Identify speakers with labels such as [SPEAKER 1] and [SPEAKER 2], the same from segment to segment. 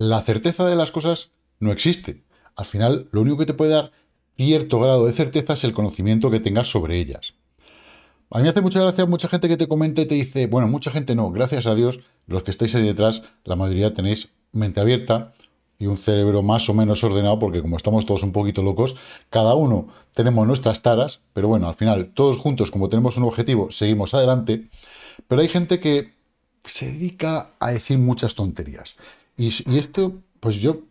[SPEAKER 1] La certeza de las cosas no existe. Al final, lo único que te puede dar cierto grado de certeza es el conocimiento que tengas sobre ellas. A mí me hace mucha gracia mucha gente que te comenta y te dice, bueno, mucha gente no, gracias a Dios, los que estáis ahí detrás, la mayoría tenéis mente abierta y un cerebro más o menos ordenado, porque como estamos todos un poquito locos, cada uno tenemos nuestras taras, pero bueno, al final, todos juntos, como tenemos un objetivo, seguimos adelante, pero hay gente que se dedica a decir muchas tonterías. Y, esto, pues yo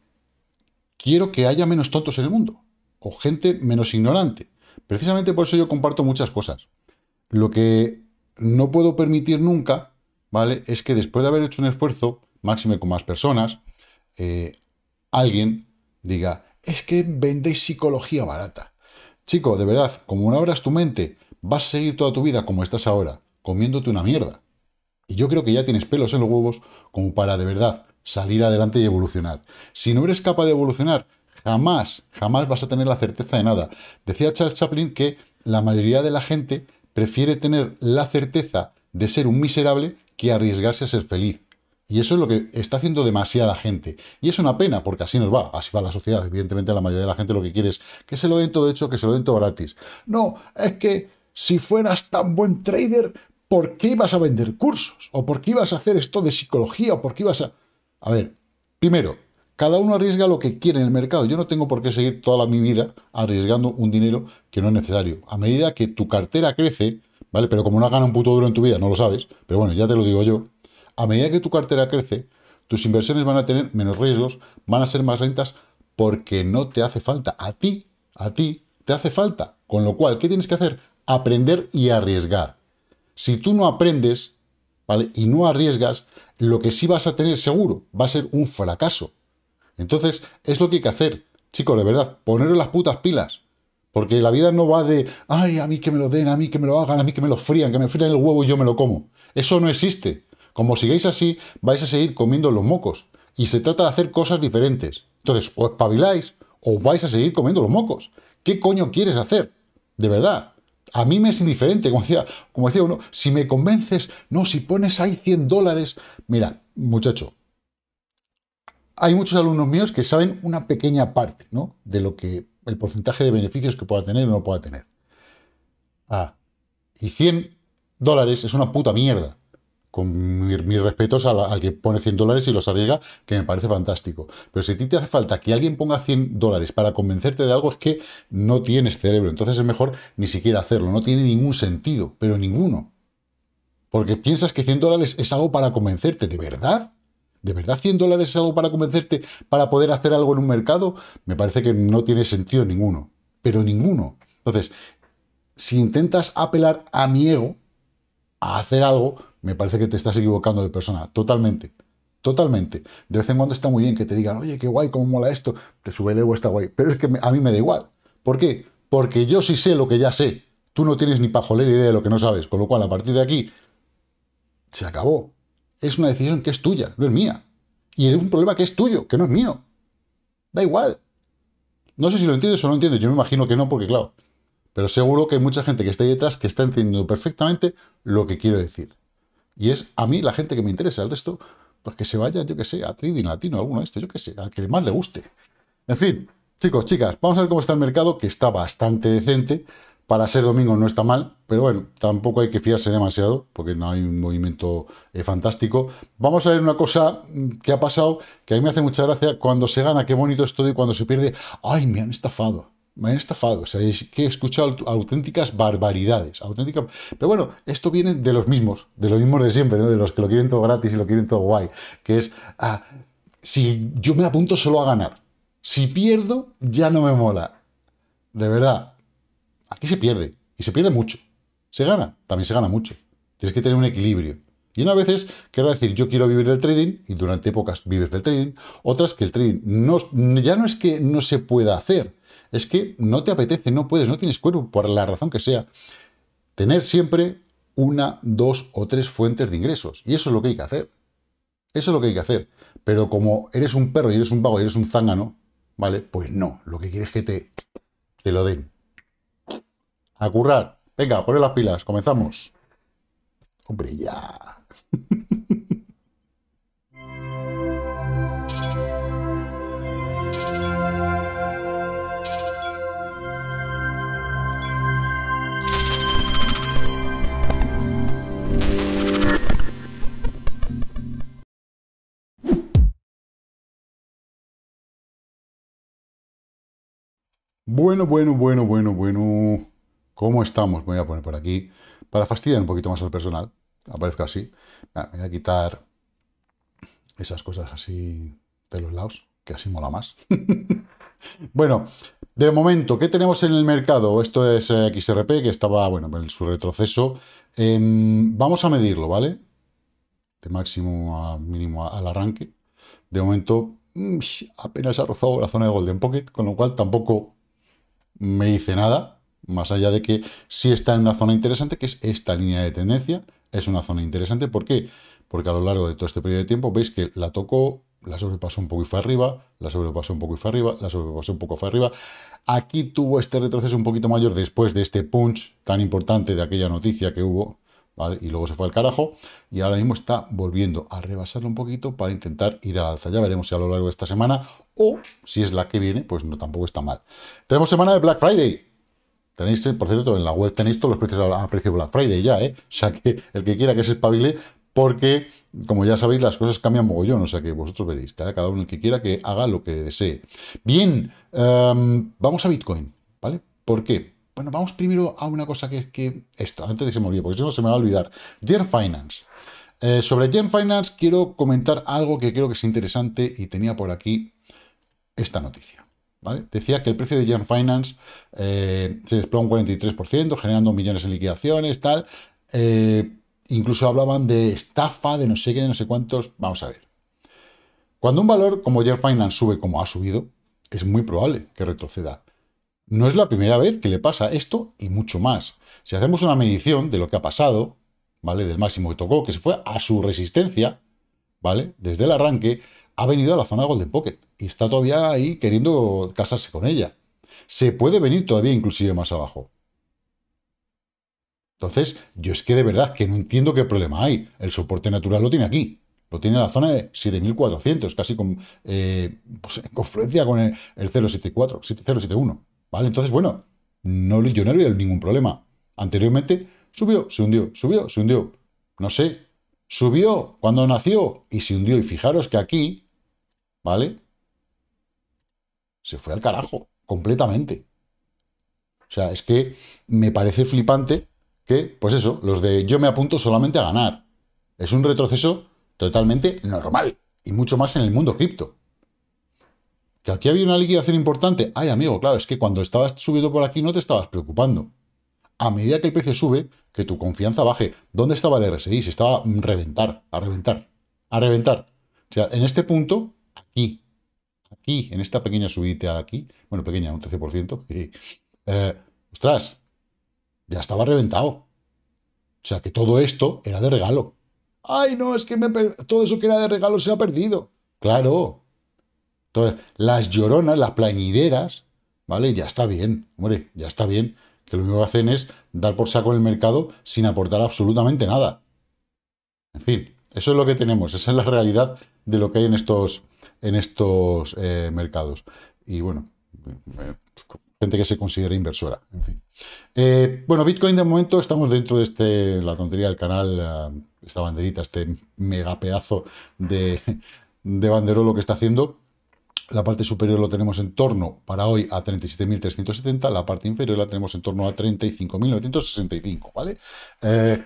[SPEAKER 1] quiero que haya menos tontos en el mundo, o gente menos ignorante. Precisamente por eso yo comparto muchas cosas. Lo que no puedo permitir nunca, ¿vale? Es que después de haber hecho un esfuerzo, máxime con más personas, eh, alguien diga, es que vendéis psicología barata. Chico, de verdad, como una hora es tu mente, vas a seguir toda tu vida como estás ahora, comiéndote una mierda. Y yo creo que ya tienes pelos en los huevos como para de verdad salir adelante y evolucionar. Si no eres capaz de evolucionar, jamás, jamás vas a tener la certeza de nada. Decía Charles Chaplin que la mayoría de la gente prefiere tener la certeza de ser un miserable que arriesgarse a ser feliz. Y eso es lo que está haciendo demasiada gente. Y es una pena, porque así nos va, así va la sociedad. Evidentemente, a la mayoría de la gente lo que quiere es que se lo den todo hecho, que se lo den todo gratis. No, es que si fueras tan buen trader, ¿por qué ibas a vender cursos? ¿O por qué ibas a hacer esto de psicología? ¿O por qué ibas a...? A ver, primero, cada uno arriesga lo que quiere en el mercado. Yo no tengo por qué seguir toda mi vida arriesgando un dinero que no es necesario. A medida que tu cartera crece, ¿vale? Pero como no has ganado un puto duro en tu vida, no lo sabes, pero bueno, ya te lo digo yo. A medida que tu cartera crece, tus inversiones van a tener menos riesgos, van a ser más rentas, porque no te hace falta. A ti, a ti, te hace falta. Con lo cual, ¿qué tienes que hacer? Aprender y arriesgar. Si tú no aprendes, ¿vale? Y no arriesgas, lo que sí vas a tener seguro va a ser un fracaso. Entonces, es lo que hay que hacer. Chicos, de verdad, poneros las putas pilas. Porque la vida no va de, ay, a mí que me lo den, a mí que me lo hagan, a mí que me lo frían, que me frían el huevo y yo me lo como. Eso no existe. Como sigáis así, vais a seguir comiendo los mocos. Y se trata de hacer cosas diferentes. Entonces, o espabiláis o vais a seguir comiendo los mocos. ¿Qué coño quieres hacer? De verdad. A mí me es indiferente, como decía, como decía uno, si me convences, no, si pones ahí 100 dólares. Mira, muchacho, hay muchos alumnos míos que saben una pequeña parte, ¿no? De lo que, el porcentaje de beneficios que pueda tener o no pueda tener. Ah, y 100 dólares es una puta mierda con mis respetos al, al, que pone 100 dólares y los arriesga, que me parece fantástico. Pero si a ti te hace falta que alguien ponga 100 dólares para convencerte de algo, es que no tienes cerebro. Entonces es mejor ni siquiera hacerlo. No tiene ningún sentido, pero ninguno. Porque piensas que 100 dólares es algo para convencerte, ¿de verdad? ¿De verdad 100 dólares es algo para convencerte para poder hacer algo en un mercado? Me parece que no tiene sentido ninguno, pero ninguno. Entonces, si intentas apelar a mi ego, a hacer algo, me parece que te estás equivocando de persona. Totalmente. Totalmente. De vez en cuando está muy bien que te digan, oye, qué guay, cómo mola esto. Te sube el ego, está guay. Pero es que a mí me da igual. ¿Por qué? Porque yo sí sé lo que ya sé. Tú no tienes ni pajolera idea de lo que no sabes. Con lo cual, a partir de aquí, se acabó. Es una decisión que es tuya, no es mía. Y es un problema que es tuyo, que no es mío. Da igual. No sé si lo entiendes o no entiendes. Yo me imagino que no, porque claro. Pero seguro que hay mucha gente que está ahí detrás que está entendiendo perfectamente lo que quiero decir. Y es a mí la gente que me interesa. El resto, pues que se vaya, yo que sé, a Trading Latino, alguno de estos, yo que sé, al que más le guste. En fin, chicos, chicas, vamos a ver cómo está el mercado, que está bastante decente. Para ser domingo no está mal, pero bueno, tampoco hay que fiarse demasiado, porque no hay un movimiento eh, fantástico. Vamos a ver una cosa mm, que ha pasado, que a mí me hace mucha gracia, cuando se gana, qué bonito estoy, y cuando se pierde, ¡ay, me han estafado! me han estafado. O sea, es que he escuchado auténticas barbaridades. Auténticas... Pero bueno, esto viene de los mismos, de los mismos de siempre, ¿no? de los que lo quieren todo gratis y lo quieren todo guay. Que es, ah, si yo me apunto solo a ganar. Si pierdo, ya no me mola. De verdad, aquí se pierde. Y se pierde mucho. Se gana, también se gana mucho. Tienes que tener un equilibrio. Y una veces quiero decir, yo quiero vivir del trading, y durante épocas vives del trading, otras que el trading no, ya no es que no se pueda hacer, es que no te apetece, no puedes, no tienes cuerpo, por la razón que sea. Tener siempre una, dos o tres fuentes de ingresos. Y eso es lo que hay que hacer. Eso es lo que hay que hacer. Pero como eres un perro y eres un vago y eres un zángano, ¿vale? Pues no. Lo que quieres es que te, te lo den. A currar. Venga, por las pilas. Comenzamos. Hombre, ya. Bueno, bueno, bueno, bueno, bueno. ¿Cómo estamos? voy a poner por aquí para fastidiar un poquito más al personal. Aparezco así. voy a quitar esas cosas así de los lados, que así mola más. bueno, de momento, ¿qué tenemos en el mercado? Esto es eh, XRP, que estaba, bueno, en su retroceso. Em, vamos a medirlo, ¿vale? De máximo a mínimo al arranque. De momento, mm, apenas ha rozado la zona de Golden Pocket, con lo cual tampoco me dice nada, más allá de que sí está en una zona interesante, que es esta línea de tendencia, es una zona interesante, ¿por qué? Porque a lo largo de todo este periodo de tiempo veis que la tocó, la sobrepasó un poco y fue arriba, la sobrepasó un poco y fue arriba, la sobrepasó un poco y fue arriba. Aquí tuvo este retroceso un poquito mayor después de este punch tan importante de aquella noticia que hubo, y luego se fue al carajo y ahora mismo está volviendo a rebasarlo un poquito para intentar ir al alza. Ya veremos si a lo largo de esta semana o si es la que viene, pues no tampoco está mal. Tenemos semana de Black Friday. Tenéis, eh, por cierto, en la web tenéis todos los precios a precio Black Friday ya, ¿eh? O sea que el que quiera que se espabile, porque, como ya sabéis, las cosas cambian mogollón, o sea que vosotros veréis, cada, cada uno el que quiera que haga lo que desee. Bien, em, vamos a Bitcoin, ¿vale? ¿Por qué? Bueno, vamos primero a una cosa que, es que esto, antes de que se me olvide, porque si no se me va a olvidar. Yer Finance. Eh, sobre Gen Finance quiero comentar algo que creo que es interesante y tenía por aquí esta noticia. Decía que el precio de Gen Finance eh, se desploma un 43%, generando millones en liquidaciones, tal. Eh, incluso hablaban de estafa, de no sé qué, de no sé cuántos. Vamos a ver. Cuando un valor como Gen Finance sube como ha subido, es muy probable que retroceda. No es la primera vez que le pasa esto y mucho más. Si hacemos una medición de lo que ha pasado, ¿vale? Del máximo que tocó, que se fue a su resistencia, ¿vale? Desde el arranque, ha venido a la zona Golden Pocket y está todavía ahí queriendo casarse con ella. Se puede venir todavía inclusive más abajo. Entonces, yo es que de verdad que no entiendo qué problema hay. El soporte natural lo tiene aquí. Lo tiene en la zona de 7.400, casi con, eh, pues en confluencia con el, 074, 0.71. ¿Vale? Entonces, bueno, no, yo no le veo ningún problema. Anteriormente subió, se hundió, subió, se hundió. No sé, subió cuando nació y se hundió. Y fijaros que aquí, ¿vale? Se fue al carajo, completamente. O sea, es que me parece flipante que, pues eso, los de yo me apunto solamente a ganar. Es un retroceso totalmente normal y mucho más en el mundo cripto. Que aquí había una liquidación importante. Ay, amigo, claro, es que cuando estabas subiendo por aquí no te estabas preocupando. A medida que el precio sube, que tu confianza baje. ¿Dónde estaba el RSI? Se estaba a mm, reventar, a reventar, a reventar. O sea, en este punto, aquí, aquí, en esta pequeña subida aquí, bueno, pequeña, un 13%, eh, ostras, ya estaba reventado. O sea, que todo esto era de regalo. Ay, no, es que todo eso que era de regalo se ha perdido. Claro, entonces, las lloronas, las plañideras, ¿vale? Ya está bien, hombre, ya está bien. Que lo único que hacen es dar por saco en el mercado sin aportar absolutamente nada. En fin, eso es lo que tenemos, esa es la realidad de lo que hay en estos, en estos eh, mercados. Y bueno, eh, gente que se considera inversora. En fin. Eh, bueno, Bitcoin de momento estamos dentro de este, la tontería del canal, esta banderita, este mega pedazo de, de banderolo que está haciendo. La parte superior lo tenemos en torno para hoy a 37.370, la parte inferior la tenemos en torno a 35.965, ¿vale? Eh,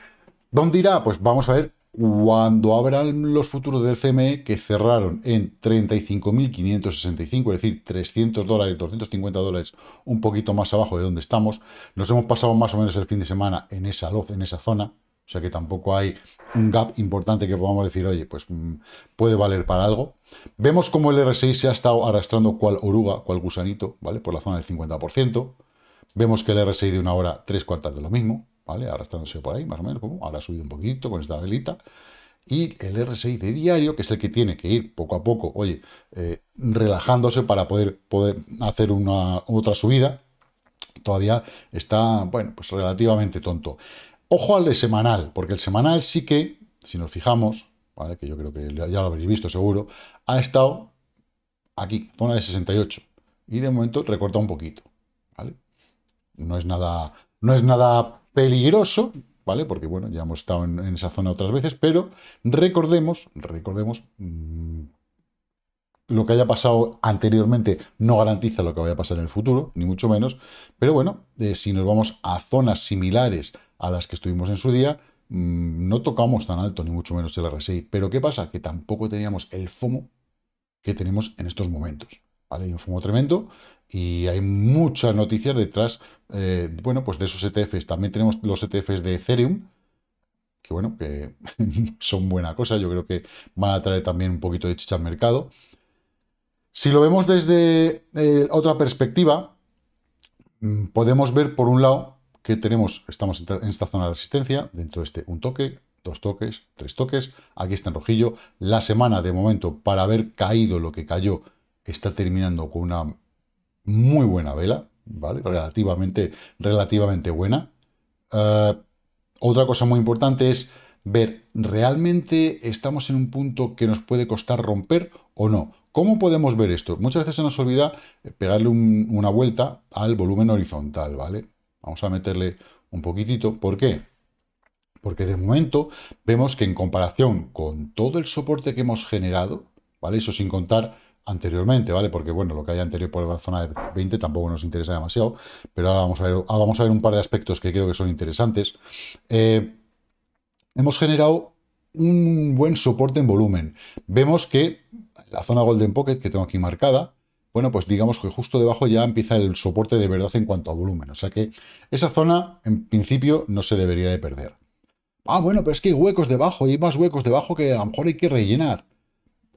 [SPEAKER 1] ¿Dónde irá? Pues vamos a ver cuando abran los futuros del CME que cerraron en 35.565, es decir, 300 dólares, 250 dólares, un poquito más abajo de donde estamos. Nos hemos pasado más o menos el fin de semana en esa luz, en esa zona, o sea que tampoco hay un gap importante que podamos decir, oye, pues mm, puede valer para algo. Vemos como el RSI se ha estado arrastrando cual oruga, cual gusanito, ¿vale? Por la zona del 50%. Vemos que el RSI de una hora, tres cuartas de lo mismo, ¿vale? Arrastrándose por ahí, más o menos, como ahora ha subido un poquito con esta velita. Y el RSI de diario, que es el que tiene que ir poco a poco, oye, eh, relajándose para poder, poder hacer una, otra subida, todavía está, bueno, pues relativamente tonto. Ojo al de semanal, porque el semanal sí que, si nos fijamos, ¿vale? que yo creo que ya lo habréis visto seguro, ha estado aquí, zona de 68. Y de momento recorta un poquito. ¿vale? No, es nada, no es nada peligroso, ¿vale? Porque bueno, ya hemos estado en, esa zona otras veces, pero recordemos, recordemos, mm, lo que haya pasado anteriormente no garantiza lo que vaya a pasar en el futuro, ni mucho menos, pero bueno, eh, si nos vamos a zonas similares a las que estuvimos en su día, mm, no tocamos tan alto, ni mucho menos el RSI. Pero ¿qué pasa? Que tampoco teníamos el FOMO que tenemos en estos momentos. Hay un FOMO tremendo y hay muchas noticias detrás, eh, bueno, pues de esos ETFs. También tenemos los ETFs de Ethereum, que bueno, que son buena cosa. Yo creo que van a traer también un poquito de chicha al mercado. Si lo vemos desde eh, otra perspectiva, mm, podemos ver por un lado que tenemos, estamos en esta zona de resistencia, dentro de este un toque, dos toques, tres toques, aquí está en rojillo, la semana de momento para haber caído lo que cayó está terminando con una muy buena vela, ¿vale? Relativamente, relativamente buena. Eh, otra cosa muy importante es ver, ¿realmente estamos en un punto que nos puede costar romper o no? ¿Cómo podemos ver esto? Muchas veces se nos olvida eh, pegarle una vuelta al volumen horizontal, ¿vale? Vamos a meterle un poquitito. ¿Por qué? Porque de momento vemos que en comparación con todo el soporte que hemos generado, ¿vale? Eso sin contar anteriormente, ¿vale? Porque, bueno, lo que hay anterior por la zona de 20 tampoco nos interesa demasiado, pero ahora vamos a ver, vamos a ver un par de aspectos que creo que son interesantes. Eh, hemos generado un buen soporte en volumen. Vemos que la zona Golden Pocket, que tengo aquí marcada, bueno, pues digamos que justo debajo ya empieza el soporte de verdad en cuanto a volumen. O sea que esa zona, en principio, no se debería de perder. Ah, bueno, pero es que hay huecos debajo, y hay más huecos debajo que a lo mejor hay que rellenar.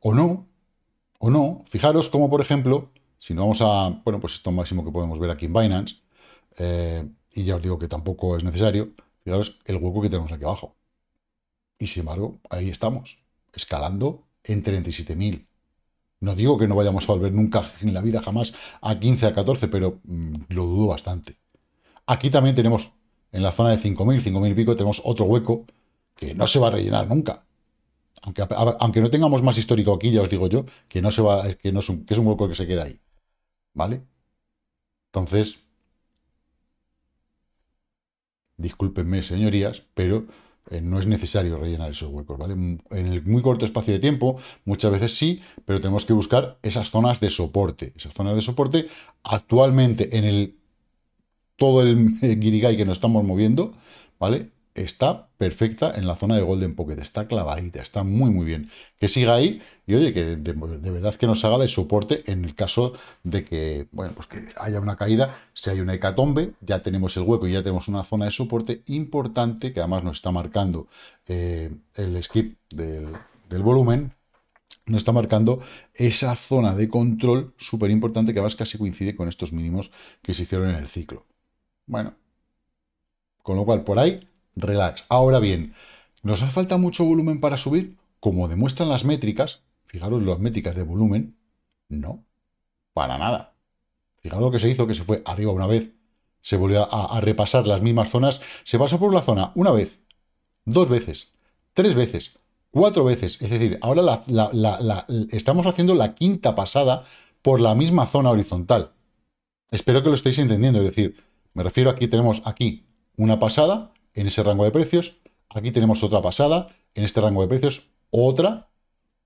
[SPEAKER 1] O no, o no. Fijaros como, por ejemplo, si no vamos a... Bueno, pues esto máximo que podemos ver aquí en Binance, eh, y ya os digo que tampoco es necesario, fijaros el hueco que tenemos aquí abajo. Y sin embargo, ahí estamos, escalando en 37.000. No digo que no vayamos a volver nunca en la vida jamás a 15, a 14, pero mm, lo dudo bastante. Aquí también tenemos, en la zona de 5.000, 5.000 y pico, tenemos otro hueco que no se va a rellenar nunca. Aunque, aunque no tengamos más histórico aquí, ya os digo yo, que no se va, que es un, que es un hueco que se queda ahí. ¿Vale? Entonces, discúlpenme, señorías, pero eh, no es necesario rellenar esos huecos, ¿vale? En el muy corto espacio de tiempo, muchas veces sí, pero tenemos que buscar esas zonas de soporte. Esas zonas de soporte, actualmente en el todo el guirigay que nos estamos moviendo, ¿vale? está perfecta en la zona de Golden Pocket, está clavadita, está muy muy bien. Que siga ahí y oye, que de, verdad que nos haga de soporte en el caso de que, bueno, pues que haya una caída, si hay una hecatombe, ya tenemos el hueco y ya tenemos una zona de soporte importante que además nos está marcando eh, el skip del, del volumen, nos está marcando esa zona de control súper importante que además casi coincide con estos mínimos que se hicieron en el ciclo. Bueno, con lo cual por ahí relax. Ahora bien, ¿nos hace falta mucho volumen para subir? Como demuestran las métricas, fijaros las métricas de volumen, no, para nada. Fijaros lo que se hizo, que se fue arriba una vez, se volvió a, repasar las mismas zonas, se pasó por la zona una vez, dos veces, tres veces, cuatro veces. Es decir, ahora estamos haciendo la quinta pasada por la misma zona horizontal. Espero que lo estéis entendiendo. Es decir, me refiero aquí, tenemos aquí una pasada, en ese rango de precios. Aquí tenemos otra pasada, en este rango de precios otra,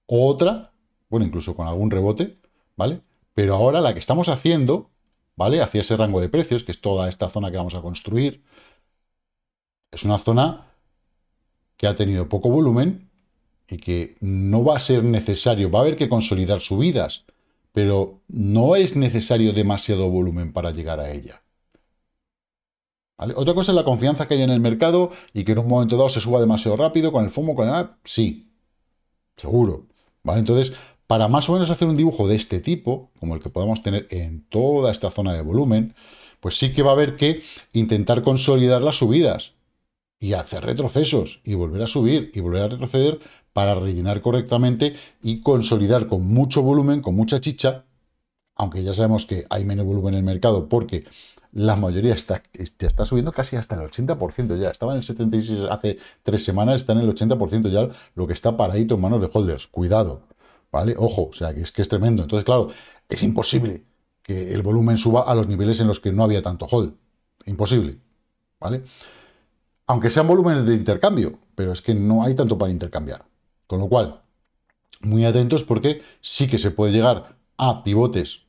[SPEAKER 1] otra, bueno, incluso con algún rebote, ¿vale? Pero ahora la que estamos haciendo, ¿vale? Hacia ese rango de precios, que es toda esta zona que vamos a construir, es una zona que ha tenido poco volumen y que no va a ser necesario, va a haber que consolidar subidas, pero no es necesario demasiado volumen para llegar a ella. Otra cosa es la confianza que hay en el mercado y que en un momento dado se suba demasiado rápido con el fumo, con el... sí, seguro. ¿Vale? Entonces, para más o menos hacer un dibujo de este tipo, como el que podamos tener en toda esta zona de volumen, pues sí que va a haber que intentar consolidar las subidas y hacer retrocesos y volver a subir y volver a retroceder para rellenar correctamente y consolidar con mucho volumen, con mucha chicha, aunque ya sabemos que hay menos volumen en el mercado porque la mayoría está, este, está subiendo casi hasta el 80% ya. Estaba en el 76 hace tres semanas, está en el 80% ya lo que está paradito en manos de holders. Cuidado, ¿vale? Ojo, o sea, que es que es tremendo. Entonces, claro, es imposible que el volumen suba a los niveles en los que no había tanto hold. Imposible, ¿vale? Aunque sean volúmenes de intercambio, pero es que no hay tanto para intercambiar. Con lo cual, muy atentos porque sí que se puede llegar a pivotes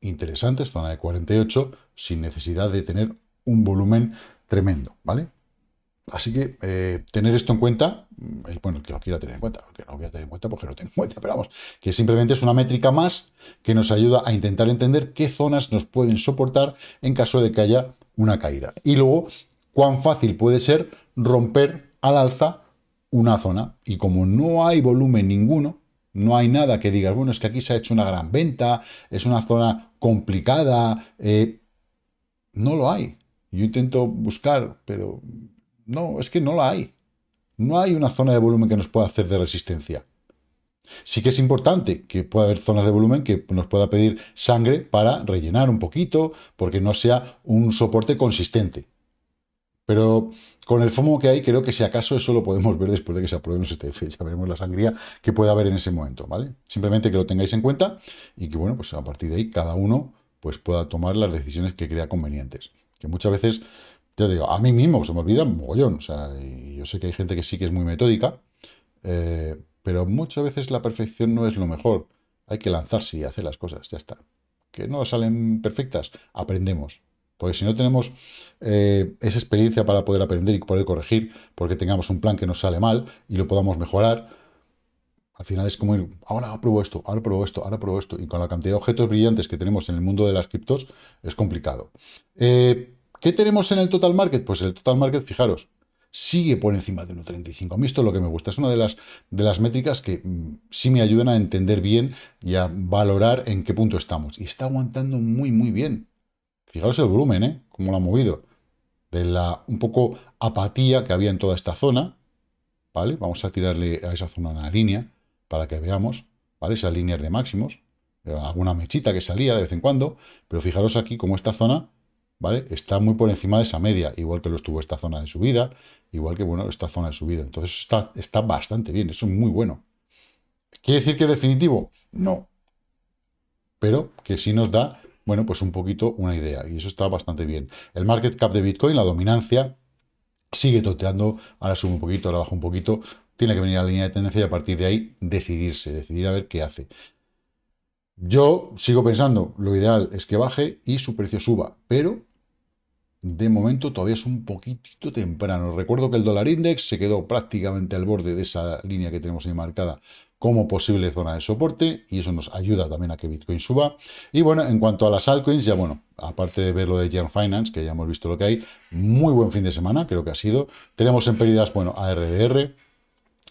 [SPEAKER 1] interesantes, zona de 48, sin necesidad de tener un volumen tremendo, ¿vale? Así que eh, tener esto en cuenta, mm, bueno, que lo quiera tener en cuenta, porque que no lo a tener en cuenta, porque pues no lo en cuenta, pero vamos, que simplemente es una métrica más que nos ayuda a intentar entender qué zonas nos pueden soportar en caso de que haya una caída. Y luego, cuán fácil puede ser romper al alza una zona. Y como no hay volumen ninguno, no hay nada que diga, bueno, es que aquí se ha hecho una gran venta, es una zona complicada, eh, no lo hay. Yo intento buscar, pero no, es que no la hay. No hay una zona de volumen que nos pueda hacer de resistencia. Sí que es importante que pueda haber zonas de volumen que nos pueda pedir sangre para rellenar un poquito, porque no sea un soporte consistente. Pero con el FOMO que hay, creo que si acaso eso lo podemos ver después de que se apruebe los ETF. veremos la sangría que pueda haber en ese momento, ¿vale? Simplemente que lo tengáis en cuenta y que, bueno, pues a partir de ahí cada uno pues pueda tomar las decisiones que crea convenientes. Que muchas veces, ya digo, a mí mismo se me olvida mogollón. O sea, yo sé que hay gente que sí que es muy metódica, eh, pero muchas veces la perfección no es lo mejor. Hay que lanzarse y hacer las cosas, ya está. Que no salen perfectas, aprendemos. Porque si no tenemos eh, esa experiencia para poder aprender y poder corregir, porque tengamos un plan que nos sale mal y lo podamos mejorar, al final es como ir, ahora pruebo esto, ahora pruebo esto, ahora pruebo esto. Y con la cantidad de objetos brillantes que tenemos en el mundo de las criptos, es complicado. Eh, ¿Qué tenemos en el total market? Pues el total market, fijaros, sigue por encima de 1,35. A mí esto es lo que me gusta. Es una de las, de las métricas que mm, sí me ayudan a entender bien y a valorar en qué punto estamos. Y está aguantando muy, muy bien. Fijaros el volumen, ¿eh? Cómo lo ha movido. De la un poco apatía que había en toda esta zona. ¿Vale? Vamos a tirarle a esa zona una línea para que veamos, ¿vale? Esas líneas de máximos, eh, alguna mechita que salía de vez en cuando, pero fijaros aquí como esta zona, ¿vale? Está muy por encima de esa media, igual que lo estuvo esta zona de subida, igual que, bueno, esta zona de subida. Entonces está, está bastante bien, eso es muy bueno. ¿Quiere decir que definitivo? No. Pero que sí nos da, bueno, pues un poquito una idea, y eso está bastante bien. El market cap de Bitcoin, la dominancia, sigue toteando, ahora sube un poquito, ahora baja un poquito, tiene que venir a la línea de tendencia y a partir de ahí decidirse, decidir a ver qué hace. Yo sigo pensando, lo ideal es que baje y su precio suba, pero de momento todavía es un poquitito temprano. Recuerdo que el dólar index se quedó prácticamente al borde de esa línea que tenemos ahí marcada como posible zona de soporte y eso nos ayuda también a que Bitcoin suba. Y bueno, en cuanto a las altcoins, ya bueno, aparte de ver lo de Jern Finance, que ya hemos visto lo que hay, muy buen fin de semana, creo que ha sido. Tenemos en pérdidas, bueno, ARDR,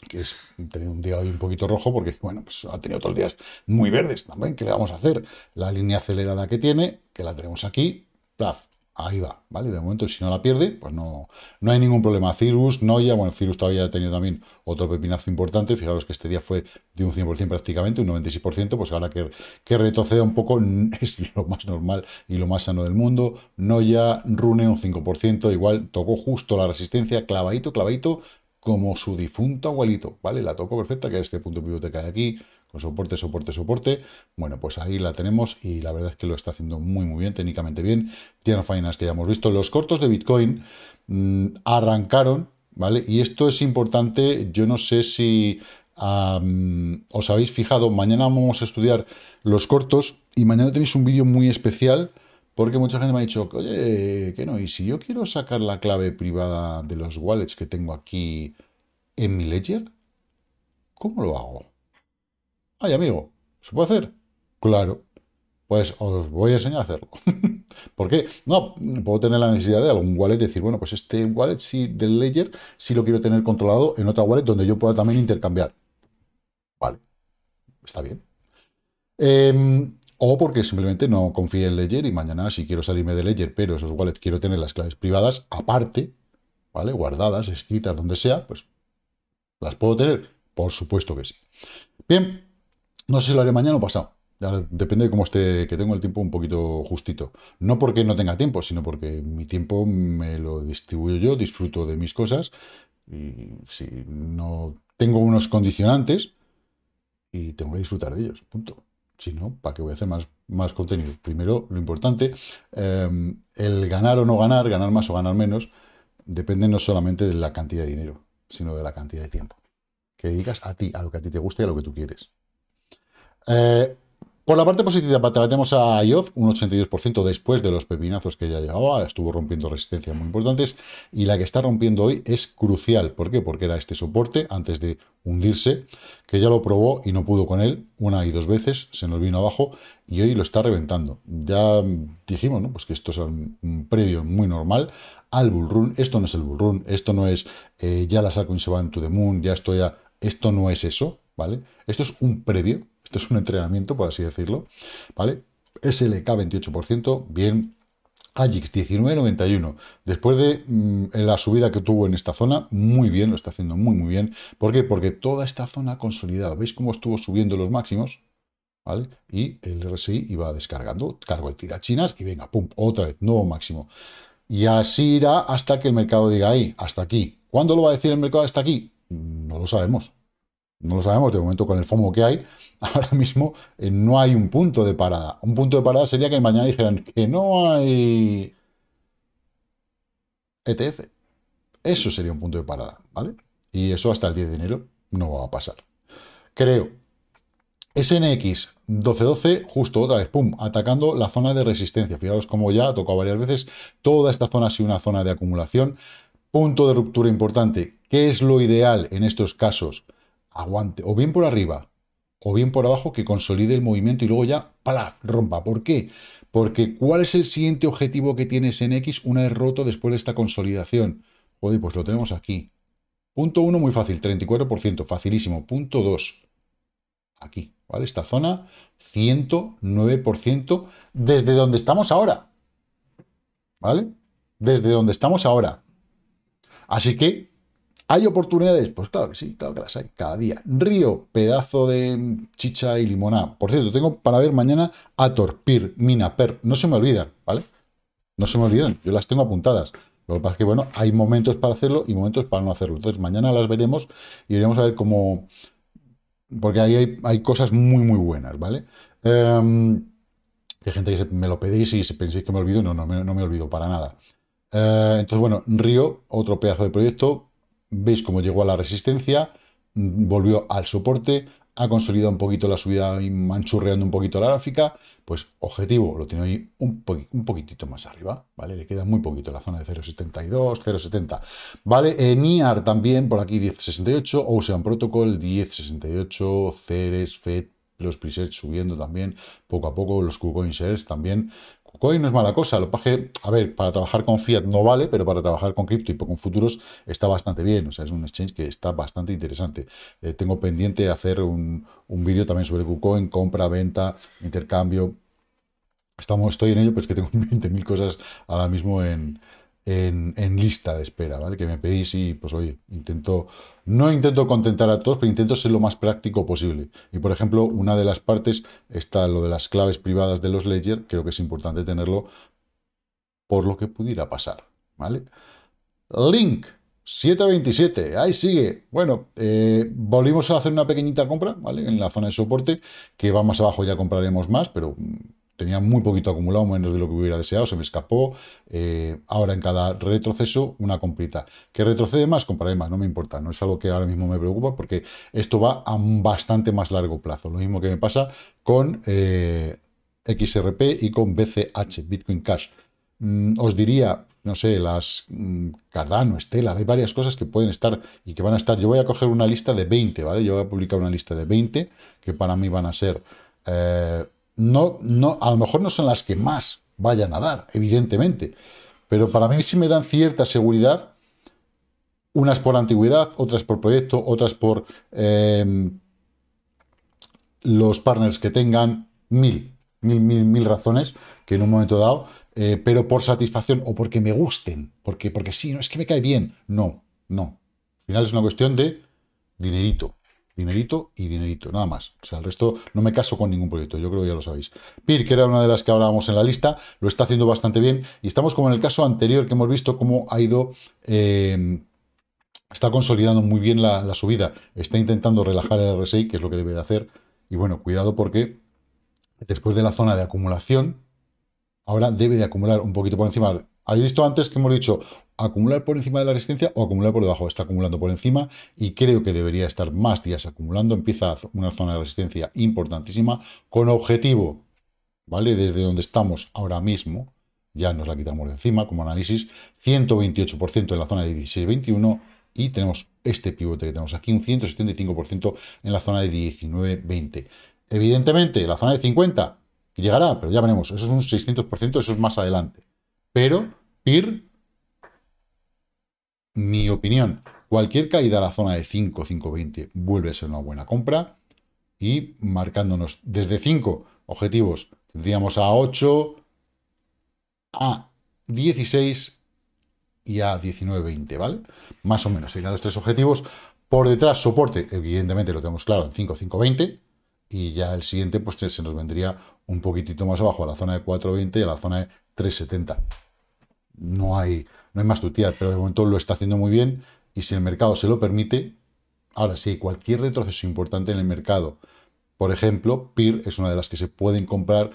[SPEAKER 1] que es tener un día hoy un poquito rojo, porque bueno, pues ha tenido otros días muy verdes también. ¿Qué le vamos a hacer? La línea acelerada que tiene, que la tenemos aquí, plaf, ahí va, ¿vale? De momento, si no la pierde, pues no, no hay ningún problema. Cirrus, Noya, bueno, Cirrus todavía ha tenido también otro pepinazo importante. Fijaros que este día fue de un 100% prácticamente, un 96%, pues ahora que, que retroceda un poco es lo más normal y lo más sano del mundo. Noya, Rune, un 5%, igual tocó justo la resistencia, clavadito, clavadito, como su difunto abuelito, ¿vale? La toco perfecta, que es este punto pivote que hay aquí, con soporte, soporte, soporte. Bueno, pues ahí la tenemos y la verdad es que lo está haciendo muy, muy bien, técnicamente bien. Tiene fainas que ya hemos visto. Los cortos de Bitcoin mm, arrancaron, ¿vale? Y esto es importante, yo no sé si os habéis fijado, mañana vamos a estudiar los cortos y mañana tenéis un vídeo muy especial porque mucha gente me ha dicho, oye, que no, y si yo quiero sacar la clave privada de los wallets que tengo aquí en mi ledger, ¿cómo lo hago? Ay, amigo, ¿se puede hacer? Claro, pues os voy a enseñar a hacerlo. ¿Por No, puedo tener la necesidad de algún wallet, decir, bueno, pues este wallet sí, del ledger sí lo quiero tener controlado en otra wallet donde yo pueda también intercambiar. Vale, está bien. Em, o porque simplemente no confíe en Ledger y mañana si quiero salirme de Ledger, pero esos wallets quiero tener las claves privadas aparte, ¿vale? Guardadas, escritas, donde sea, pues ¿las puedo tener? Por supuesto que sí. Bien, no sé si lo haré mañana o pasado. depende de cómo esté, que tengo el tiempo un poquito justito. No porque no tenga tiempo, sino porque mi tiempo me lo distribuyo yo, disfruto de mis cosas y si no tengo unos condicionantes y tengo que disfrutar de ellos, punto. Si no, ¿para qué voy a hacer más, más contenido? Primero, lo importante, em, el ganar o no ganar, ganar más o ganar menos, depende no solamente de la cantidad de dinero, sino de la cantidad de tiempo que dedicas a ti, a lo que a ti te guste y a lo que tú quieres. Eh, por la parte positiva, tenemos a IOZ, un 82% después de los pepinazos que ya llevaba, estuvo rompiendo resistencias muy importantes, y la que está rompiendo hoy es crucial. ¿Por qué? Porque era este soporte, antes de hundirse, que ya lo probó y no pudo con él, una y dos veces, se nos vino abajo, y hoy lo está reventando. Ya dijimos, ¿no? Pues que esto es un previo muy normal al bullrun. Esto no es el bullrun, esto no es eh, ya la saco y se va en to the moon, ya esto ya... Esto no es eso, ¿vale? Esto es un previo esto es un entrenamiento, por así decirlo, ¿vale? SLK 28%, bien. AGIX 19.91, después de mm, la subida que tuvo en esta zona, muy bien, lo está haciendo muy, muy bien. ¿Por qué? Porque toda esta zona ha consolidado. ¿Veis cómo estuvo subiendo los máximos? ¿Vale? Y el RSI iba descargando, cargo el tirachinas y venga, pum, otra vez, nuevo máximo. Y así irá hasta que el mercado diga ahí, hasta aquí. ¿Cuándo lo va a decir el mercado hasta aquí? Mm, no lo sabemos. No lo sabemos, de momento con el FOMO que hay, ahora mismo eh, no hay un punto de parada. Un punto de parada sería que mañana dijeran que no hay ETF. Eso sería un punto de parada, ¿vale? Y eso hasta el 10 de enero no va a pasar. Creo. SNX 1212, justo otra vez, pum, atacando la zona de resistencia. Fijaros como ya ha tocado varias veces, toda esta zona ha sido una zona de acumulación. Punto de ruptura importante. ¿Qué es lo ideal en estos casos? aguante, o bien por arriba, o bien por abajo, que consolide el movimiento y luego ya, ¡plaf!, rompa. ¿Por qué? Porque ¿cuál es el siguiente objetivo que tienes en X una vez roto después de esta consolidación? Joder, pues lo tenemos aquí. Punto 1, muy fácil, 34%, facilísimo. Punto 2, aquí, ¿vale? Esta zona, 109% desde donde estamos ahora, ¿vale? Desde donde estamos ahora. Así que ¿Hay oportunidades? Pues claro que sí, claro que las hay, cada día. Río, pedazo de chicha y limonada. Por cierto, tengo para ver mañana a Torpir, Per. no se me olvidan, ¿vale? No se me olvidan, yo las tengo apuntadas. Lo que pasa es que, bueno, hay momentos para hacerlo y momentos para no hacerlo. Entonces, mañana las veremos y iremos a ver cómo... Porque ahí hay, cosas muy, muy buenas, ¿vale? Que em, hay gente que me lo pedís y penséis que me olvido, no, no, me, olvido para nada. Eh, entonces, bueno, Río, otro pedazo de proyecto, veis cómo llegó a la resistencia, volvió al soporte, ha consolidado un poquito la subida y manchurreando un poquito la gráfica, pues objetivo lo tiene ahí un, poquitito más arriba, ¿vale? Le queda muy poquito la zona de 0.72, 0.70, ¿vale? En eh, IAR también por aquí 10.68, Ocean Protocol 10.68, Ceres, FED, los presets subiendo también poco a poco, los KuCoin también Coin no es mala cosa, lo paje, a ver, para trabajar con fiat no vale, pero para trabajar con cripto y con futuros está bastante bien, o sea, es un exchange que está bastante interesante. Eh, tengo pendiente hacer un, vídeo también sobre KuCoin, compra, venta, intercambio, Estamos, estoy en ello, pero es que tengo 20.000 cosas ahora mismo en, en, en, lista de espera, ¿vale? Que me pedís y pues oye, intento no intento contentar a todos, pero intento ser lo más práctico posible. Y por ejemplo, una de las partes está lo de las claves privadas de los ledger. Creo que es importante tenerlo por lo que pudiera pasar. ¿vale? Link 727, ahí sigue. Bueno, eh, volvimos a hacer una pequeñita compra, ¿vale? En la zona de soporte, que va más abajo ya compraremos más, pero mm, tenía muy poquito acumulado, menos de lo que hubiera deseado, se me escapó. Eh, ahora en cada retroceso, una comprita. ¿Qué retrocede más, compraré más, no me importa. No es algo que ahora mismo me preocupa porque esto va a un bastante más largo plazo. Lo mismo que me pasa con eh, XRP y con BCH, Bitcoin Cash. Mm, os diría, no sé, las mm, Cardano, Estela, hay varias cosas que pueden estar y que van a estar. Yo voy a coger una lista de 20, ¿vale? Yo voy a publicar una lista de 20 que para mí van a ser... Eh, no, no, a lo mejor no son las que más vayan a dar, evidentemente, pero para mí sí me dan cierta seguridad, unas por antigüedad, otras por proyecto, otras por em, los partners que tengan, mil, mil, mil, mil razones que en un momento dado, eh, pero por satisfacción o porque me gusten, porque, porque sí, no es que me cae bien, no, no. Al final es una cuestión de dinerito. Dinerito y dinerito, nada más. O sea, el resto no me caso con ningún proyecto, yo creo que ya lo sabéis. PIR, que era una de las que hablábamos en la lista, lo está haciendo bastante bien. Y estamos como en el caso anterior que hemos visto cómo ha ido... Em, está consolidando muy bien la, la, subida, está intentando relajar el RSI, que es lo que debe de hacer. Y bueno, cuidado porque después de la zona de acumulación, ahora debe de acumular un poquito por encima. Habéis visto antes que hemos dicho acumular por encima de la resistencia o acumular por debajo. Está acumulando por encima y creo que debería estar más días acumulando. Empieza una zona de resistencia importantísima con objetivo, ¿vale? Desde donde estamos ahora mismo, ya nos la quitamos de encima como análisis, 128% en la zona de 16-21 y tenemos este pivote que tenemos aquí, un 175% en la zona de 19-20. Evidentemente, la zona de 50 llegará, pero ya veremos, eso es un 600%, eso es más adelante. Pero PIR mi opinión, cualquier caída a la zona de 5, vuelve a ser una buena compra y marcándonos desde 5 objetivos, tendríamos a 8, a 16 y a 19.20, ¿vale? Más o menos serían los tres objetivos. Por detrás, soporte, evidentemente lo tenemos claro en 5, y ya el siguiente pues se nos vendría un poquitito más abajo a la zona de 4.20 y a la zona de 3.70. No hay no hay más tía pero de momento lo está haciendo muy bien y si el mercado se lo permite, ahora sí, cualquier retroceso importante en el mercado, por ejemplo, PIR es una de las que se pueden comprar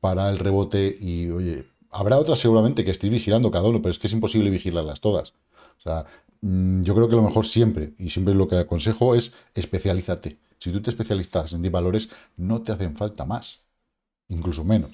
[SPEAKER 1] para el rebote y, oye, habrá otras seguramente que estéis vigilando cada uno, pero es que es imposible vigilarlas todas. O sea, mm, yo creo que lo mejor siempre, y siempre lo que aconsejo es especialízate. Si tú te especializas en 10 valores, no te hacen falta más, incluso menos,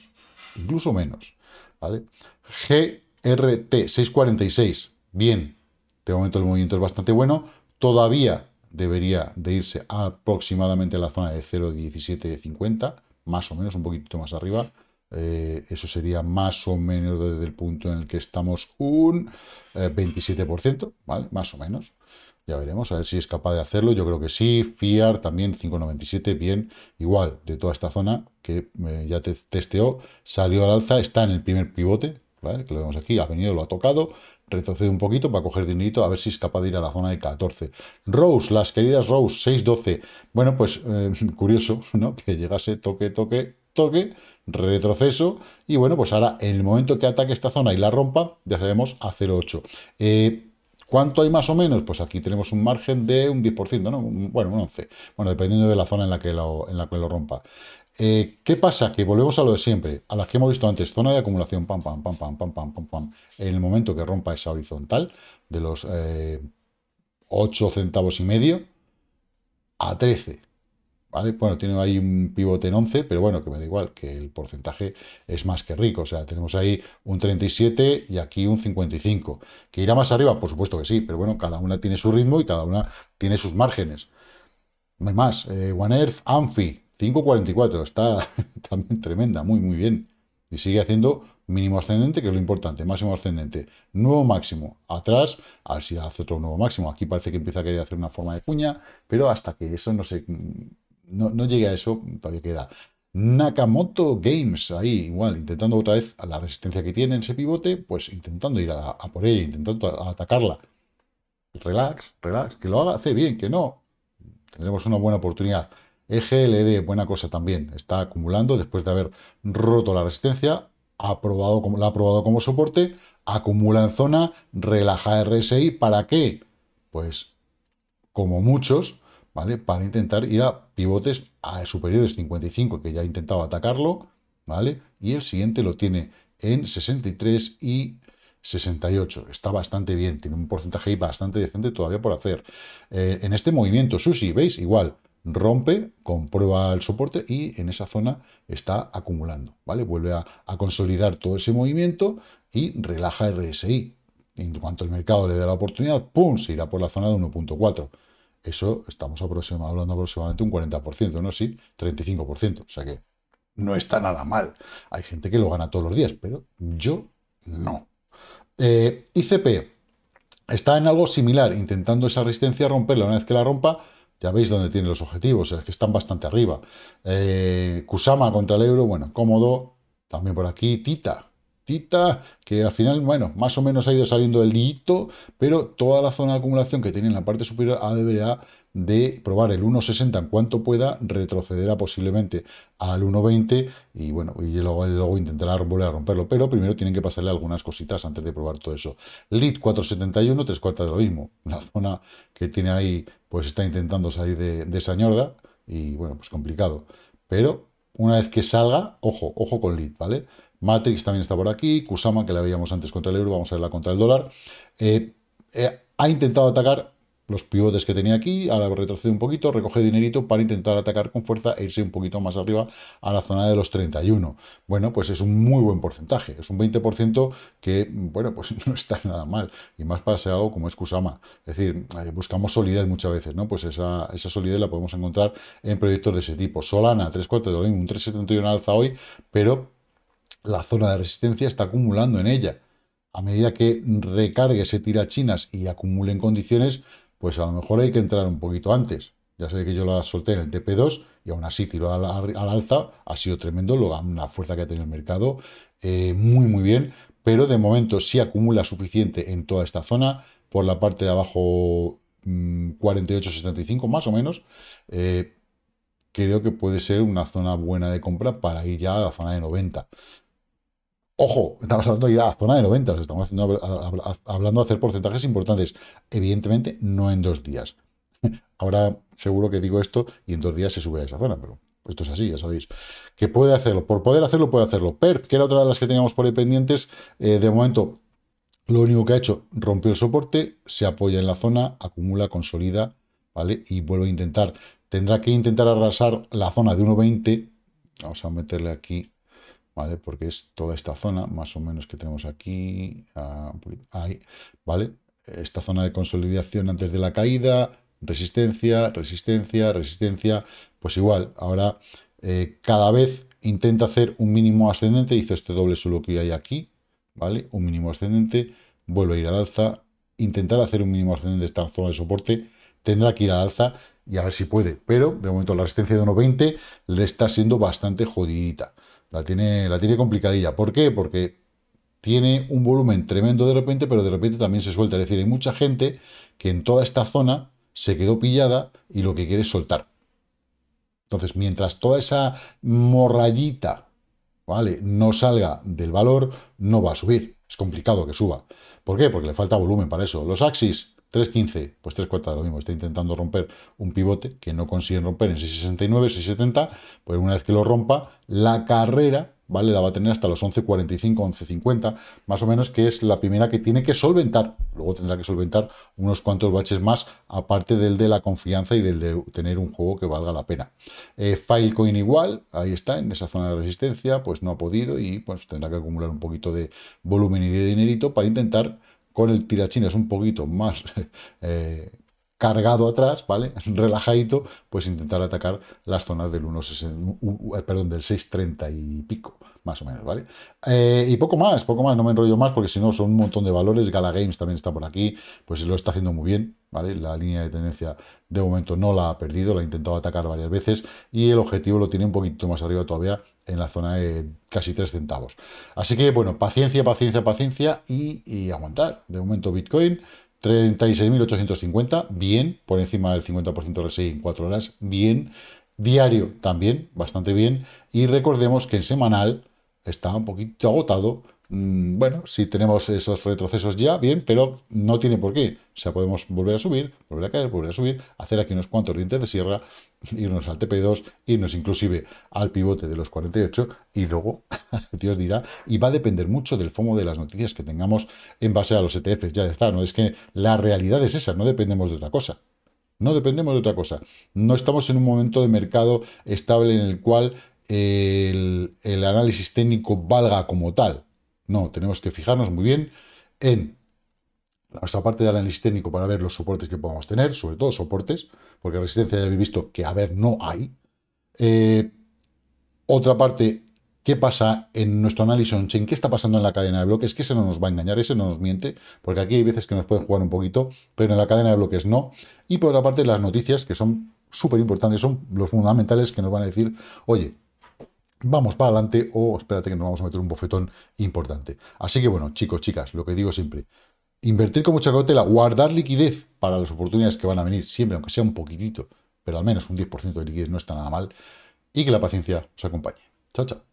[SPEAKER 1] incluso menos. ¿vale? G RT646, bien, de momento el movimiento es bastante bueno, todavía debería de irse aproximadamente a la zona de 0.1750, más o menos, un poquito más arriba, eh, eso sería más o menos desde el punto en el que estamos un 27%, eh, ¿vale? Más o menos. Ya veremos, a ver si es capaz de hacerlo. Yo creo que sí. FIAR también 5,97, bien. Igual, de toda esta zona que eh, ya te testeó, salió al alza, está en el primer pivote, que lo vemos aquí, ha venido, lo ha tocado, retrocede un poquito para coger dinerito, a ver si es capaz de ir a la zona de 14. Rose, las queridas Rose, 6-12. Bueno, pues eh, curioso, ¿no? Que llegase toque, toque, toque, retroceso, y bueno, pues ahora en el momento que ataque esta zona y la rompa, ya sabemos a 0,8. Eh, ¿Cuánto hay más o menos? Pues aquí tenemos un margen de un 10%, ¿no? Bueno, un 11%. Bueno, dependiendo de la zona en la que en la que lo rompa. Eh, ¿Qué pasa? Que volvemos a lo de siempre, a las que hemos visto antes, zona de acumulación, pam, pam, pam, pam, pam, pam, pam, pam. En el momento que rompa esa horizontal de los 8 eh, centavos y medio a 13. ¿Vale? Bueno, tiene ahí un pivote en 11, pero bueno, que me da igual, que el porcentaje es más que rico. O sea, tenemos ahí un 37 y aquí un 55. ¿Que irá más arriba? Por supuesto que sí, pero bueno, cada una tiene su ritmo y cada una tiene sus márgenes. No hay más. Eh, One Earth, Amphi, 5.44, está también tremenda, muy, muy bien. Y sigue haciendo mínimo ascendente, que es lo importante, máximo ascendente, nuevo máximo, atrás, así hace otro nuevo máximo. Aquí parece que empieza a querer hacer una forma de cuña pero hasta que eso no se... No, llegue a eso, todavía queda. Nakamoto Games, ahí igual, intentando otra vez la resistencia que tiene en ese pivote, pues intentando ir a, por ella, intentando atacarla. Relax, relax, que lo haga, hace bien, que no. Tendremos una buena oportunidad. EGLD, buena cosa también, está acumulando después de haber roto la resistencia, como, la ha aprobado como soporte, acumula en zona, relaja RSI, ¿para qué? Pues como muchos, ¿vale? Para intentar ir a pivotes superiores 55, que ya ha intentado atacarlo, ¿vale? Y el siguiente lo tiene en 63 y 68. Está bastante bien, tiene un porcentaje bastante decente todavía por hacer. Eh, en este movimiento, Sushi, ¿veis? Igual, rompe, comprueba el soporte y en esa zona está acumulando, ¿vale? Vuelve a, consolidar todo ese movimiento y relaja RSI. En cuanto el mercado le dé la oportunidad, ¡pum!, se irá por la zona de 1.4. Eso estamos hablando aproximadamente un 40%, ¿no? Sí, 35%. O sea que no está nada mal. Hay gente que lo gana todos los días, pero yo no. Eh, ICP está en algo similar, intentando esa resistencia romperla. Una vez que la rompa, ya veis dónde tienen los objetivos, es que están bastante arriba. Eh, Kusama contra el euro, bueno, cómodo. También por aquí, Tita. Tita, que al final, bueno, más o menos ha ido saliendo el hito, pero toda la zona de acumulación que tiene en la parte superior ha debería de probar el 1.60 en cuanto pueda, retrocederá posiblemente al 1.20 y bueno, y luego, luego, intentará volver a romperlo, pero primero tienen que pasarle algunas cositas antes de probar todo eso. Lead 4.71, tres cuartas de lo mismo, la zona que tiene ahí pues está intentando salir de, esa ñorda y bueno, pues complicado, pero una vez que salga, ojo, ojo con lead, ¿vale? Matrix también está por aquí, Kusama, que la veíamos antes contra el euro, vamos a verla contra el dólar. Eh, eh, ha intentado atacar los pivotes que tenía aquí, ahora retrocede un poquito, recoge dinerito para intentar atacar con fuerza e irse un poquito más arriba a la zona de los 31. Bueno, pues es un muy buen porcentaje, es un 20% que, bueno, pues no está nada mal, y más para ser algo como es Kusama. Es decir, eh, buscamos solidez muchas veces, ¿no? Pues esa, solidez la podemos encontrar en proyectos de ese tipo. Solana, 3 cuartos de lo un 3,71 alza hoy, pero la zona de resistencia está acumulando en ella. A medida que recargue, se tira chinas y acumule en condiciones, pues a lo mejor hay que entrar un poquito antes. Ya sé que yo la solté en el TP2 y aún así tiró al, al alza, ha sido tremendo, la una fuerza que ha tenido el mercado, eh, muy muy bien, pero de momento sí acumula suficiente en toda esta zona, por la parte de abajo 48.75 mm, más o menos, eh, creo que puede ser una zona buena de compra para ir ya a la zona de 90. Ojo, estamos hablando ya a zona de 90, estamos haciendo, hablando de hacer porcentajes importantes. Evidentemente, no en dos días. Ahora seguro que digo esto y en dos días se sube a esa zona, pero esto es así, ya sabéis. Que puede hacerlo, por poder hacerlo, puede hacerlo. PERT, que era otra de las que teníamos por ahí pendientes, eh, de momento lo único que ha hecho, rompió el soporte, se apoya en la zona, acumula, consolida, ¿vale? Y vuelve a intentar. Tendrá que intentar arrasar la zona de 1.20. Vamos a meterle aquí porque es toda esta zona, más o menos, que tenemos aquí, ¿vale? Esta zona de consolidación antes de la caída, resistencia, resistencia, resistencia, pues igual, ahora eh, cada vez intenta hacer un mínimo ascendente, hizo este doble suelo que hay aquí, ¿vale? Un mínimo ascendente, vuelve a ir al alza, intentar hacer un mínimo ascendente de esta zona de soporte, tendrá que ir al alza y a ver si puede, pero de momento la resistencia de 1.20 le está siendo bastante jodidita. La tiene, la complicadilla. ¿Por qué? Porque tiene un volumen tremendo de repente, pero de repente también se suelta. Es decir, hay mucha gente que en toda esta zona se quedó pillada y lo que quiere es soltar. Entonces, mientras toda esa morrayita, ¿vale? No salga del valor, no va a subir. Es complicado que suba. ¿Por qué? Porque le falta volumen para eso. Los axis, 3.15, pues 3.40 lo mismo, está intentando romper un pivote que no consigue romper en 6.69, 6.70, pues una vez que lo rompa, la carrera, ¿vale? La va a tener hasta los 11.45, 11.50, más o menos que es la primera que tiene que solventar, luego tendrá que solventar unos cuantos baches más, aparte del de la confianza y del de tener un juego que valga la pena. Eh, Filecoin igual, ahí está, en esa zona de resistencia, pues no ha podido y pues tendrá que acumular un poquito de volumen y de dinerito para intentar con el es un poquito más eh, cargado atrás, ¿vale? Relajadito, pues intentar atacar las zonas del 1.60, eh, perdón, del 6.30 y pico, más o menos, ¿vale? Eh, y poco más, poco más, no me enrollo más porque si no son un montón de valores, Gala Games también está por aquí, pues lo está haciendo muy bien, ¿vale? La línea de tendencia de momento no la ha perdido, la ha intentado atacar varias veces y el objetivo lo tiene un poquito más arriba todavía, en la zona de casi 3 centavos. Así que, bueno, paciencia, paciencia, paciencia y, aguantar. De momento, Bitcoin, 36.850, bien, por encima del 50% RSI en 4 horas, bien. Diario también, bastante bien. Y recordemos que en semanal está un poquito agotado Mm, bueno, si tenemos esos retrocesos ya, bien, pero no tiene por qué. O sea, podemos volver a subir, volver a caer, volver a subir, hacer aquí unos cuantos dientes de sierra, irnos al TP2, irnos inclusive al pivote de los 48 y luego, Dios dirá, y va a depender mucho del FOMO de las noticias que tengamos en base a los ETFs, ya está, no es que la realidad es esa, no dependemos de otra cosa. No dependemos de otra cosa. No estamos en un momento de mercado estable en el cual el análisis técnico valga como tal. No, tenemos que fijarnos muy bien en nuestra parte de análisis técnico para ver los soportes que podamos tener, sobre todo soportes, porque resistencia ya habéis visto que, a ver, no hay. Eh, otra parte, ¿qué pasa en nuestro análisis on-chain? ¿Qué está pasando en la cadena de bloques? Que ese no nos va a engañar, ese no nos miente, porque aquí hay veces que nos pueden jugar un poquito, pero en la cadena de bloques no. Y por otra parte, las noticias, que son súper importantes, son los fundamentales que nos van a decir, oye, vamos para adelante o espérate que nos vamos a meter un bofetón importante. Así que bueno, chicos, chicas, lo que digo siempre, invertir con mucha cautela, guardar liquidez para las oportunidades que van a venir siempre, aunque sea un poquitito, pero al menos un 10% de liquidez no está nada mal, y que la paciencia os acompañe. Chao, chao.